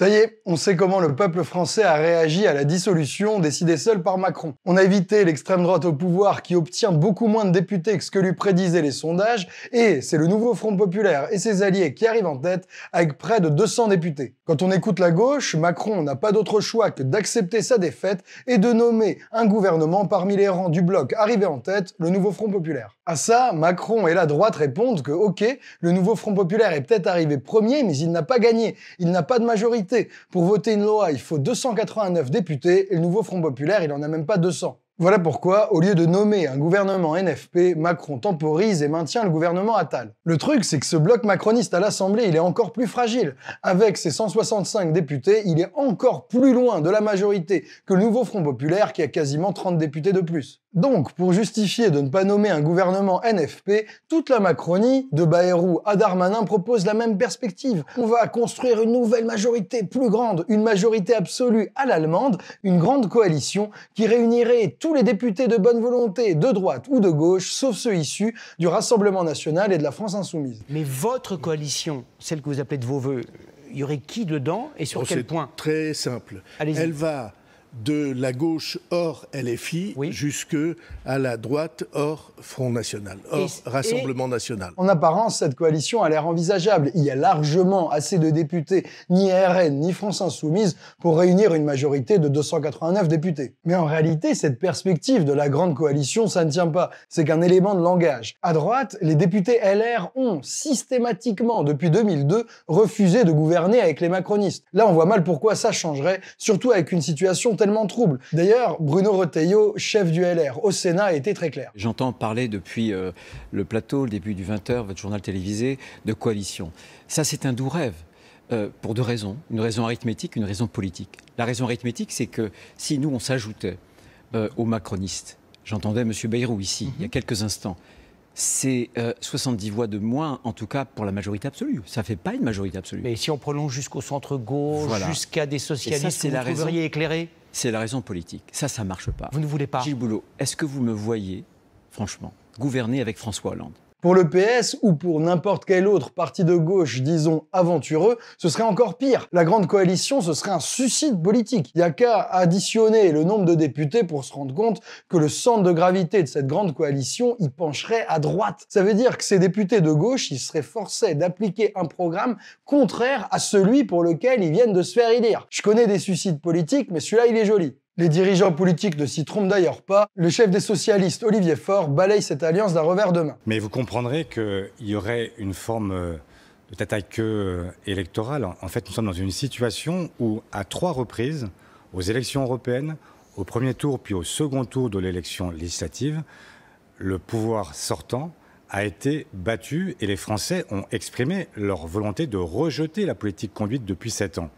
Ça y est, on sait comment le peuple français a réagi à la dissolution décidée seule par Macron. On a évité l'extrême droite au pouvoir qui obtient beaucoup moins de députés que ce que lui prédisaient les sondages, et c'est le nouveau Front Populaire et ses alliés qui arrivent en tête avec près de 200 députés. Quand on écoute la gauche, Macron n'a pas d'autre choix que d'accepter sa défaite et de nommer un gouvernement parmi les rangs du bloc arrivé en tête, le nouveau Front Populaire. À ça, Macron et la droite répondent que, ok, le nouveau Front Populaire est peut-être arrivé premier, mais il n'a pas gagné, il n'a pas de majorité. Pour voter une loi, il faut 289 députés, et le nouveau Front Populaire, il n'en a même pas 200. Voilà pourquoi, au lieu de nommer un gouvernement NFP, Macron temporise et maintient le gouvernement Attal. Le truc, c'est que ce bloc macroniste à l'Assemblée, il est encore plus fragile. Avec ses 165 députés, il est encore plus loin de la majorité que le nouveau Front Populaire qui a quasiment 30 députés de plus. Donc, pour justifier de ne pas nommer un gouvernement NFP, toute la Macronie, de Bayrou à Darmanin, propose la même perspective. On va construire une nouvelle majorité plus grande, une majorité absolue à l'allemande, une grande coalition qui réunirait tous les députés de bonne volonté, de droite ou de gauche, sauf ceux issus du Rassemblement national et de la France insoumise. Mais votre coalition, celle que vous appelez de vos voeux, il y aurait qui dedans et sur oh, quel point Très simple. Elle va de la gauche hors LFI oui. jusque à la droite hors Front National, hors Rassemblement National. En apparence, cette coalition a l'air envisageable. Il y a largement assez de députés, ni RN, ni France Insoumise, pour réunir une majorité de 289 députés. Mais en réalité, cette perspective de la grande coalition, ça ne tient pas. C'est qu'un élément de langage. À droite, les députés LR ont systématiquement, depuis 2002, refusé de gouverner avec les macronistes. Là, on voit mal pourquoi ça changerait, surtout avec une situation tellement trouble. D'ailleurs, Bruno Retailleau, chef du LR au Sénat, a été très clair. J'entends parler depuis euh, le plateau, le début du 20h, votre journal télévisé, de coalition. Ça, c'est un doux rêve. Euh, pour deux raisons, une raison arithmétique, une raison politique. La raison arithmétique, c'est que si nous, on s'ajoutait euh, aux macronistes, j'entendais M. Bayrou ici, il y a mhm. quelques instants, c'est 70 voix de moins, en tout cas pour la majorité absolue. Ça ne fait pas une majorité absolue. Mais si on prolonge jusqu'au centre-gauche, jusqu'à des socialistes, vous la trouveriez éclairé c'est la raison politique. Ça, ça ne marche pas. Vous ne voulez pas. Gilles Boulot, est-ce que vous me voyez, franchement, gouverner avec François Hollande pour le PS ou pour n'importe quel autre parti de gauche, disons aventureux, ce serait encore pire. La grande coalition, ce serait un suicide politique. Il n'y a qu'à additionner le nombre de députés pour se rendre compte que le centre de gravité de cette grande coalition y pencherait à droite. Ça veut dire que ces députés de gauche, ils seraient forcés d'appliquer un programme contraire à celui pour lequel ils viennent de se faire élire. Je connais des suicides politiques, mais celui-là, il est joli. Les dirigeants politiques ne s'y trompent d'ailleurs pas. Le chef des socialistes, Olivier Faure, balaye cette alliance d'un revers de main. Mais vous comprendrez qu'il y aurait une forme euh, de tataque euh, électorale. En fait, nous sommes dans une situation où, à trois reprises, aux élections européennes, au premier tour puis au second tour de l'élection législative, le pouvoir sortant a été battu et les Français ont exprimé leur volonté de rejeter la politique conduite depuis sept ans.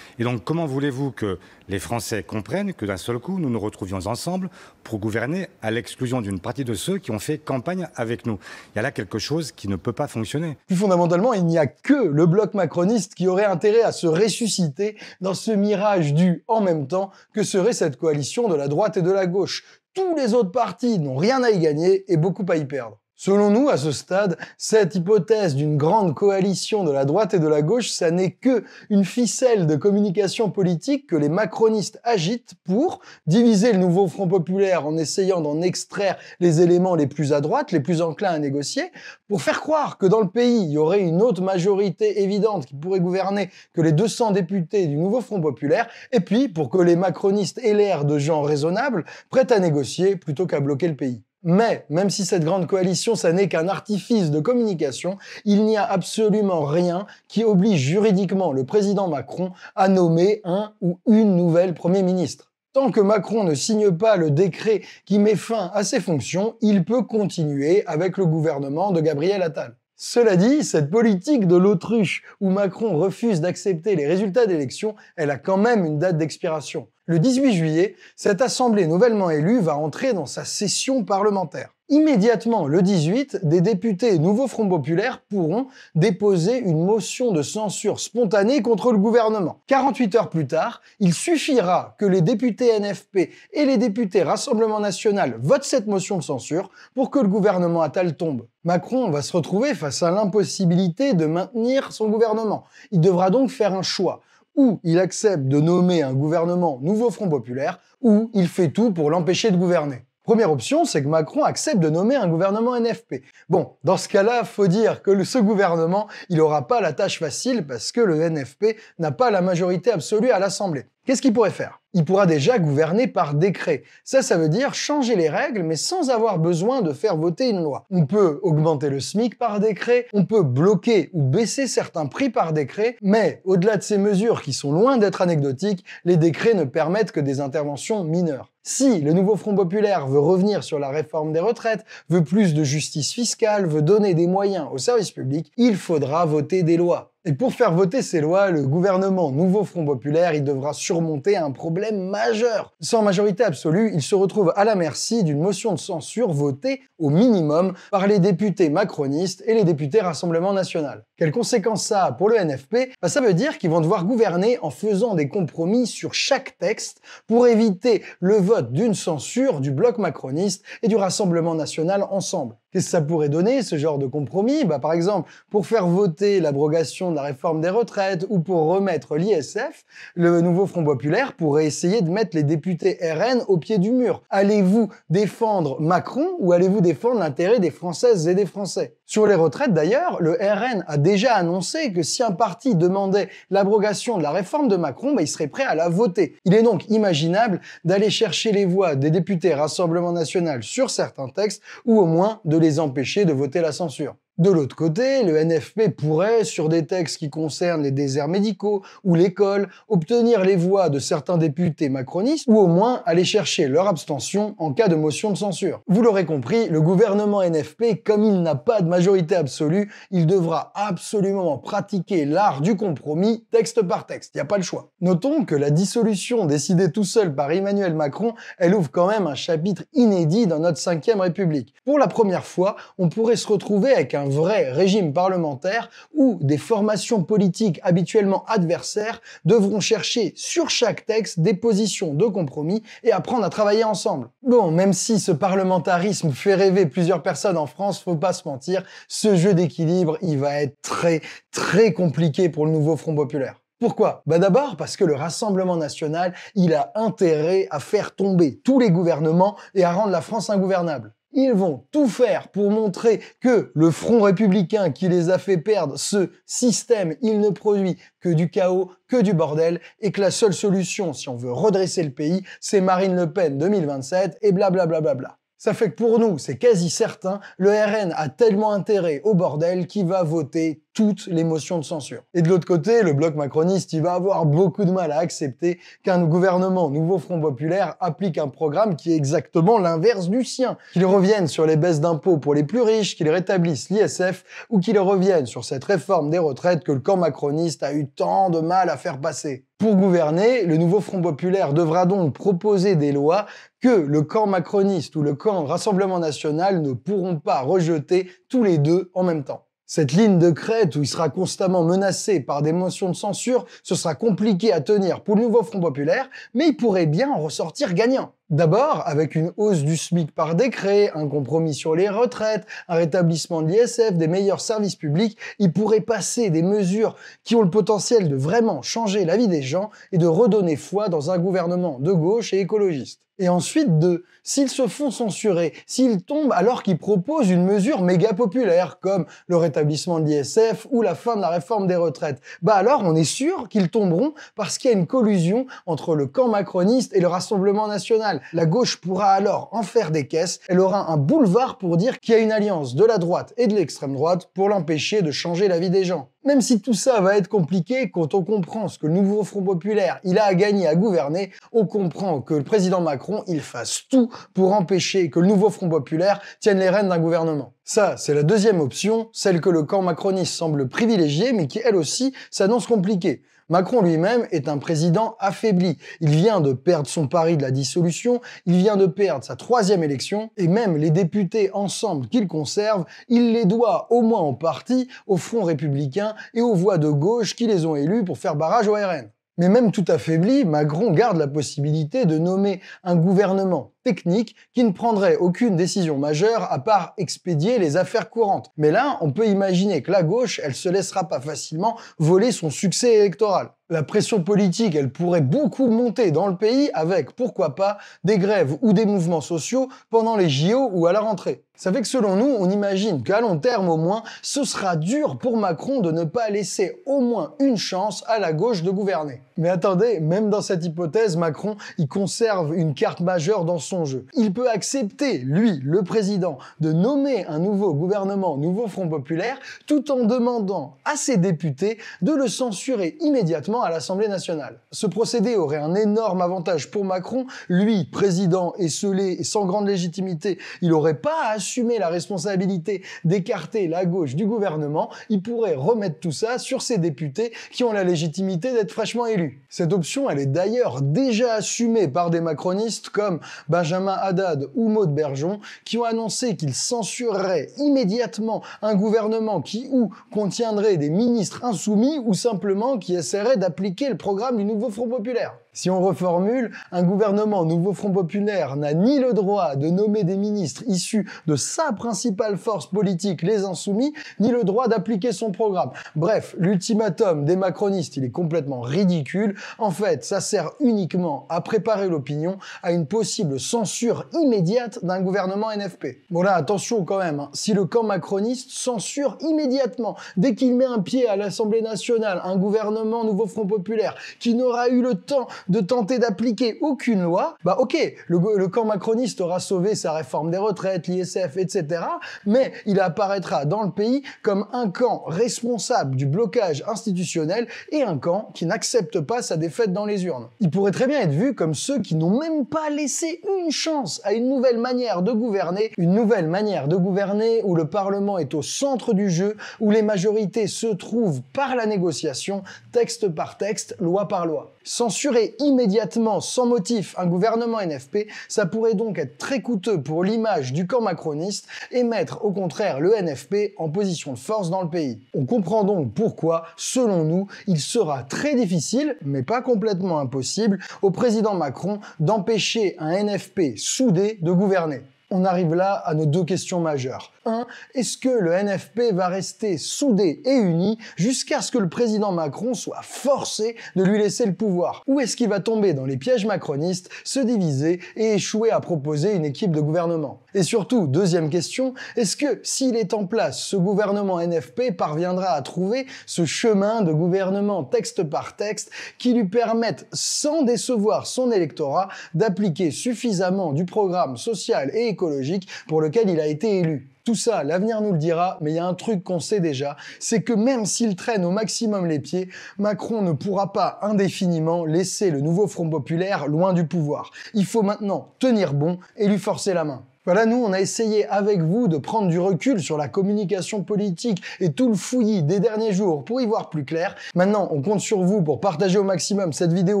Et donc comment voulez-vous que les Français comprennent que d'un seul coup, nous nous retrouvions ensemble pour gouverner à l'exclusion d'une partie de ceux qui ont fait campagne avec nous Il y a là quelque chose qui ne peut pas fonctionner. Plus fondamentalement, il n'y a que le bloc macroniste qui aurait intérêt à se ressusciter dans ce mirage du en même temps que serait cette coalition de la droite et de la gauche. Tous les autres partis n'ont rien à y gagner et beaucoup à y perdre. Selon nous, à ce stade, cette hypothèse d'une grande coalition de la droite et de la gauche, ça n'est que une ficelle de communication politique que les macronistes agitent pour diviser le nouveau Front populaire en essayant d'en extraire les éléments les plus à droite, les plus enclins à négocier, pour faire croire que dans le pays, il y aurait une autre majorité évidente qui pourrait gouverner que les 200 députés du nouveau Front populaire, et puis pour que les macronistes aient l'air de gens raisonnables, prêts à négocier plutôt qu'à bloquer le pays. Mais, même si cette grande coalition, ça n'est qu'un artifice de communication, il n'y a absolument rien qui oblige juridiquement le président Macron à nommer un ou une nouvelle Premier ministre. Tant que Macron ne signe pas le décret qui met fin à ses fonctions, il peut continuer avec le gouvernement de Gabriel Attal. Cela dit, cette politique de l'autruche où Macron refuse d'accepter les résultats d'élection, elle a quand même une date d'expiration. Le 18 juillet, cette assemblée nouvellement élue va entrer dans sa session parlementaire. Immédiatement, le 18, des députés Nouveau Front Populaire pourront déposer une motion de censure spontanée contre le gouvernement. 48 heures plus tard, il suffira que les députés NFP et les députés Rassemblement National votent cette motion de censure pour que le gouvernement Attal tombe. Macron va se retrouver face à l'impossibilité de maintenir son gouvernement. Il devra donc faire un choix ou il accepte de nommer un gouvernement nouveau Front Populaire, ou il fait tout pour l'empêcher de gouverner. Première option, c'est que Macron accepte de nommer un gouvernement NFP. Bon, dans ce cas-là, faut dire que ce gouvernement, il n'aura pas la tâche facile parce que le NFP n'a pas la majorité absolue à l'Assemblée. Qu'est-ce qu'il pourrait faire Il pourra déjà gouverner par décret. Ça, ça veut dire changer les règles, mais sans avoir besoin de faire voter une loi. On peut augmenter le SMIC par décret, on peut bloquer ou baisser certains prix par décret, mais au-delà de ces mesures qui sont loin d'être anecdotiques, les décrets ne permettent que des interventions mineures. Si le nouveau Front populaire veut revenir sur la réforme des retraites, veut plus de justice fiscale, veut donner des moyens aux services publics, il faudra voter des lois. Et pour faire voter ces lois, le gouvernement Nouveau Front Populaire, il devra surmonter un problème majeur. Sans majorité absolue, il se retrouve à la merci d'une motion de censure votée au minimum par les députés macronistes et les députés Rassemblement National. Quelles conséquences ça a pour le NFP bah, Ça veut dire qu'ils vont devoir gouverner en faisant des compromis sur chaque texte pour éviter le vote d'une censure du bloc macroniste et du Rassemblement National ensemble. Qu'est-ce que ça pourrait donner, ce genre de compromis bah, Par exemple, pour faire voter l'abrogation de la réforme des retraites ou pour remettre l'ISF, le nouveau Front populaire pourrait essayer de mettre les députés RN au pied du mur. Allez-vous défendre Macron ou allez-vous défendre l'intérêt des Françaises et des Français sur les retraites, d'ailleurs, le RN a déjà annoncé que si un parti demandait l'abrogation de la réforme de Macron, bah, il serait prêt à la voter. Il est donc imaginable d'aller chercher les voix des députés Rassemblement national sur certains textes, ou au moins de les empêcher de voter la censure. De l'autre côté, le NFP pourrait, sur des textes qui concernent les déserts médicaux ou l'école, obtenir les voix de certains députés macronistes ou au moins aller chercher leur abstention en cas de motion de censure. Vous l'aurez compris, le gouvernement NFP, comme il n'a pas de majorité absolue, il devra absolument pratiquer l'art du compromis texte par texte, il n'y a pas le choix. Notons que la dissolution décidée tout seul par Emmanuel Macron, elle ouvre quand même un chapitre inédit dans notre 5ème République. Pour la première fois, on pourrait se retrouver avec un vrai régime parlementaire où des formations politiques habituellement adversaires devront chercher sur chaque texte des positions de compromis et apprendre à travailler ensemble. Bon, même si ce parlementarisme fait rêver plusieurs personnes en France, faut pas se mentir, ce jeu d'équilibre, il va être très très compliqué pour le nouveau Front populaire. Pourquoi bah D'abord parce que le Rassemblement national, il a intérêt à faire tomber tous les gouvernements et à rendre la France ingouvernable. Ils vont tout faire pour montrer que le Front républicain qui les a fait perdre ce système, il ne produit que du chaos, que du bordel, et que la seule solution, si on veut redresser le pays, c'est Marine Le Pen 2027 et blablabla. Ça fait que pour nous, c'est quasi certain, le RN a tellement intérêt au bordel qu'il va voter toutes les motions de censure. Et de l'autre côté, le bloc macroniste, il va avoir beaucoup de mal à accepter qu'un gouvernement nouveau Front Populaire applique un programme qui est exactement l'inverse du sien. Qu'il revienne sur les baisses d'impôts pour les plus riches, qu'il rétablisse l'ISF, ou qu'il revienne sur cette réforme des retraites que le camp macroniste a eu tant de mal à faire passer. Pour gouverner, le nouveau Front populaire devra donc proposer des lois que le camp macroniste ou le camp Rassemblement national ne pourront pas rejeter tous les deux en même temps. Cette ligne de crête où il sera constamment menacé par des motions de censure, ce sera compliqué à tenir pour le nouveau Front populaire, mais il pourrait bien en ressortir gagnant. D'abord, avec une hausse du SMIC par décret, un compromis sur les retraites, un rétablissement de l'ISF, des meilleurs services publics, ils pourrait passer des mesures qui ont le potentiel de vraiment changer la vie des gens et de redonner foi dans un gouvernement de gauche et écologiste. Et ensuite, deux, s'ils se font censurer, s'ils tombent alors qu'ils proposent une mesure méga populaire comme le rétablissement de l'ISF ou la fin de la réforme des retraites, bah alors on est sûr qu'ils tomberont parce qu'il y a une collusion entre le camp macroniste et le Rassemblement national. La gauche pourra alors en faire des caisses. Elle aura un boulevard pour dire qu'il y a une alliance de la droite et de l'extrême droite pour l'empêcher de changer la vie des gens. Même si tout ça va être compliqué, quand on comprend ce que le nouveau Front Populaire, il a à gagner à gouverner, on comprend que le président Macron, il fasse tout pour empêcher que le nouveau Front Populaire tienne les rênes d'un gouvernement. Ça, c'est la deuxième option, celle que le camp macroniste semble privilégier, mais qui elle aussi s'annonce compliquée. Macron lui-même est un président affaibli. Il vient de perdre son pari de la dissolution, il vient de perdre sa troisième élection, et même les députés ensemble qu'il conserve, il les doit au moins en partie au Front républicain et aux voix de gauche qui les ont élus pour faire barrage au RN mais même tout affaibli, Macron garde la possibilité de nommer un gouvernement technique qui ne prendrait aucune décision majeure à part expédier les affaires courantes. Mais là, on peut imaginer que la gauche, elle se laissera pas facilement voler son succès électoral. La pression politique, elle pourrait beaucoup monter dans le pays avec, pourquoi pas, des grèves ou des mouvements sociaux pendant les JO ou à la rentrée. Ça fait que selon nous, on imagine qu'à long terme au moins, ce sera dur pour Macron de ne pas laisser au moins une chance à la gauche de gouverner. Mais attendez, même dans cette hypothèse, Macron, y conserve une carte majeure dans son jeu. Il peut accepter, lui, le président, de nommer un nouveau gouvernement, nouveau Front Populaire, tout en demandant à ses députés de le censurer immédiatement à l'Assemblée nationale. Ce procédé aurait un énorme avantage pour Macron. Lui, président esselé et sans grande légitimité, il n'aurait pas à assumer la responsabilité d'écarter la gauche du gouvernement. Il pourrait remettre tout ça sur ses députés qui ont la légitimité d'être fraîchement élus. Cette option, elle est d'ailleurs déjà assumée par des macronistes comme Benjamin Haddad ou Maude Bergeon qui ont annoncé qu'ils censureraient immédiatement un gouvernement qui ou contiendrait des ministres insoumis ou simplement qui essaierait d Appliquer le programme du nouveau Front populaire. Si on reformule, un gouvernement nouveau Front populaire n'a ni le droit de nommer des ministres issus de sa principale force politique, les insoumis, ni le droit d'appliquer son programme. Bref, l'ultimatum des macronistes, il est complètement ridicule. En fait, ça sert uniquement à préparer l'opinion à une possible censure immédiate d'un gouvernement NFP. Bon là, attention quand même, hein. si le camp macroniste censure immédiatement, dès qu'il met un pied à l'Assemblée nationale, un gouvernement nouveau Front populaire qui n'aura eu le temps de tenter d'appliquer aucune loi, bah ok, le, camp macroniste aura sauvé sa réforme des retraites, l'ISF, etc. Mais il apparaîtra dans le pays comme un camp responsable du blocage institutionnel et un camp qui n'accepte pas sa défaite dans les urnes. Il pourrait très bien être vu comme ceux qui n'ont même pas laissé une chance à une nouvelle manière de gouverner, une nouvelle manière de gouverner où le Parlement est au centre du jeu, où les majorités se trouvent par la négociation, texte par texte, loi par loi. Censurer immédiatement, sans motif, un gouvernement NFP, ça pourrait donc être très coûteux pour l'image du camp macroniste et mettre au contraire le NFP en position de force dans le pays. On comprend donc pourquoi, selon nous, il sera très difficile, mais pas complètement impossible, au président Macron d'empêcher un NFP soudé de gouverner on arrive là à nos deux questions majeures. 1. Est-ce que le NFP va rester soudé et uni jusqu'à ce que le président Macron soit forcé de lui laisser le pouvoir Ou est-ce qu'il va tomber dans les pièges macronistes, se diviser et échouer à proposer une équipe de gouvernement et surtout, deuxième question, est-ce que s'il est en place, ce gouvernement NFP parviendra à trouver ce chemin de gouvernement texte par texte qui lui permette, sans décevoir son électorat, d'appliquer suffisamment du programme social et écologique pour lequel il a été élu tout ça, l'avenir nous le dira, mais il y a un truc qu'on sait déjà, c'est que même s'il traîne au maximum les pieds, Macron ne pourra pas indéfiniment laisser le nouveau Front populaire loin du pouvoir. Il faut maintenant tenir bon et lui forcer la main. Voilà, nous, on a essayé avec vous de prendre du recul sur la communication politique et tout le fouillis des derniers jours pour y voir plus clair. Maintenant, on compte sur vous pour partager au maximum cette vidéo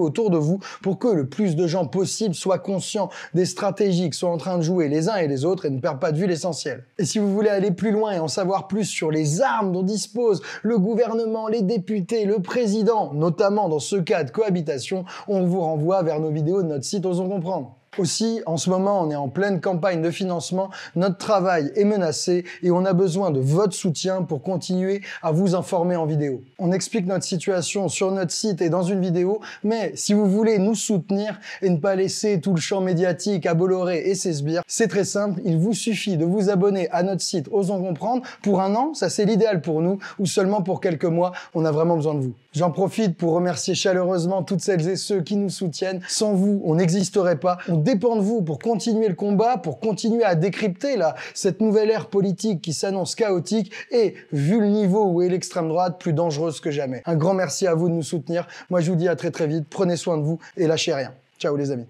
autour de vous pour que le plus de gens possible soient conscients des stratégies qui sont en train de jouer les uns et les autres et ne perdent pas de vue l'essentiel. Et si vous voulez aller plus loin et en savoir plus sur les armes dont dispose le gouvernement, les députés, le président, notamment dans ce cas de cohabitation, on vous renvoie vers nos vidéos de notre site Osons Comprendre. Aussi, en ce moment, on est en pleine campagne de financement, notre travail est menacé et on a besoin de votre soutien pour continuer à vous informer en vidéo. On explique notre situation sur notre site et dans une vidéo, mais si vous voulez nous soutenir et ne pas laisser tout le champ médiatique à Bolloré et ses sbires, c'est très simple, il vous suffit de vous abonner à notre site Osons Comprendre. Pour un an, ça c'est l'idéal pour nous, ou seulement pour quelques mois, on a vraiment besoin de vous. J'en profite pour remercier chaleureusement toutes celles et ceux qui nous soutiennent. Sans vous, on n'existerait pas dépend de vous pour continuer le combat, pour continuer à décrypter là, cette nouvelle ère politique qui s'annonce chaotique et, vu le niveau où est l'extrême droite, plus dangereuse que jamais. Un grand merci à vous de nous soutenir. Moi, je vous dis à très très vite. Prenez soin de vous et lâchez rien. Ciao les amis.